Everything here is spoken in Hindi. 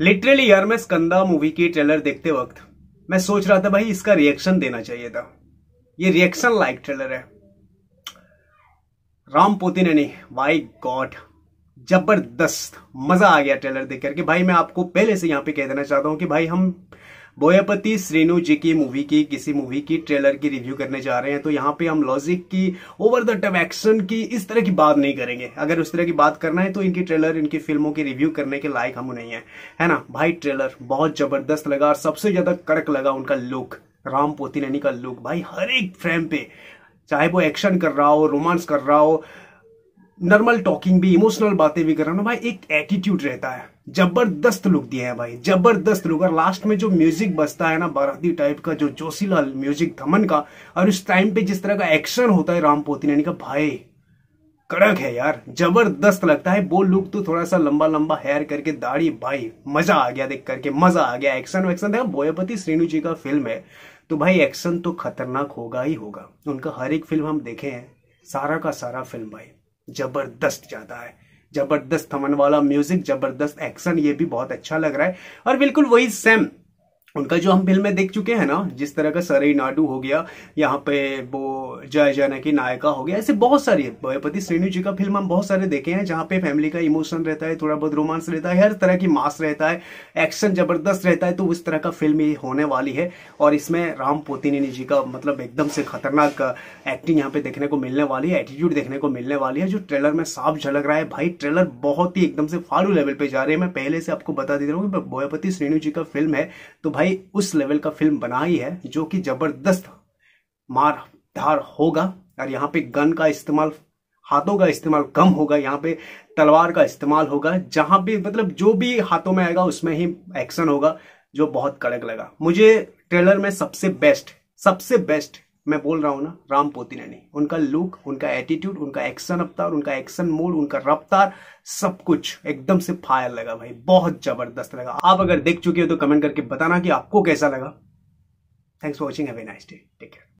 लिटरली यार मैं स्कंदा मूवी की ट्रेलर देखते वक्त मैं सोच रहा था भाई इसका रिएक्शन देना चाहिए था ये रिएक्शन लाइक ट्रेलर है राम पोती ने नहीं वाई गॉड जबरदस्त मजा आ गया ट्रेलर देख करके भाई मैं आपको पहले से यहां पे कह देना चाहता हूं कि भाई हम बोयापति श्रीनु जी की मूवी की किसी मूवी की ट्रेलर की रिव्यू करने जा रहे हैं तो यहाँ पे हम लॉजिक की ओवर द टप एक्शन की इस तरह की बात नहीं करेंगे अगर उस तरह की बात करना है तो इनकी ट्रेलर इनकी फिल्मों की रिव्यू करने के लायक हम नहीं है है ना भाई ट्रेलर बहुत जबरदस्त लगा और सबसे ज्यादा कड़क लगा उनका लुक राम पोती का लुक भाई हर एक फ्रेम पे चाहे वो एक्शन कर रहा हो रोमांस कर रहा हो नॉर्मल टॉकिंग भी इमोशनल बातें भी कर रहा हूँ भाई एक एटीट्यूड रहता है जबरदस्त लुक दिया है भाई जबरदस्त लुक और लास्ट में जो म्यूजिक बजता है ना बाराती टाइप का जो जोशीलाल म्यूजिक धमन का और उस टाइम पे जिस तरह का एक्शन होता है राम पोतिनानी का भाई कड़क है यार जबरदस्त लगता है वो लुक तो थोड़ा सा लंबा लंबा हेयर करके दाढ़ी भाई मजा आ गया देख करके मजा आ गया एक्शन वैक्शन देखा बोयपति श्रीनु जी का फिल्म है तो भाई एक्शन तो खतरनाक होगा ही होगा उनका हर एक फिल्म हम देखे हैं सारा का सारा फिल्म भाई जबरदस्त ज्यादा है जबरदस्त थमन वाला म्यूजिक जबरदस्त एक्शन ये भी बहुत अच्छा लग रहा है और बिल्कुल वही सेम उनका जो हम में देख चुके हैं ना जिस तरह का सरई नाडू हो गया यहाँ पे वो जय जन की नायिका हो गया ऐसे बहुत सारी भयपति श्रेणु जी का फिल्म हम बहुत सारे देखे हैं जहाँ पे फैमिली का इमोशन रहता है थोड़ा बहुत रोमांस रहता है हर तरह की मास रहता है एक्शन जबरदस्त रहता है तो उस तरह का फिल्म ये होने वाली है और इसमें राम पोतिनेनी जी का मतलब एकदम से खतरनाक एक्टिंग यहाँ पे देखने को मिलने वाली है एटीट्यूड देखने को मिलने वाली है जो ट्रेलर में साफ झलक रहा है भाई ट्रेलर बहुत ही एकदम से फालू लेवल पे जा रहे हैं मैं पहले से आपको बता दे रहा हूँ भोयपति श्रेणु जी का फिल्म है तो भाई भाई उस लेवल का फिल्म बनाई है जो कि जबरदस्त मार धार होगा और यहाँ पे गन का इस्तेमाल हाथों का इस्तेमाल कम होगा यहाँ पे तलवार का इस्तेमाल होगा जहां भी मतलब जो भी हाथों में आएगा उसमें ही एक्शन होगा जो बहुत कड़क लगा मुझे ट्रेलर में सबसे बेस्ट सबसे बेस्ट मैं बोल रहा हूँ ना राम पोती नैनी उनका लुक उनका एटीट्यूड उनका एक्शन अवतार उनका एक्शन मोड उनका रफ्तार सब कुछ एकदम से फायर लगा भाई बहुत जबरदस्त लगा आप अगर देख चुके हो तो कमेंट करके बताना कि आपको कैसा लगा thanks for watching have nice day take care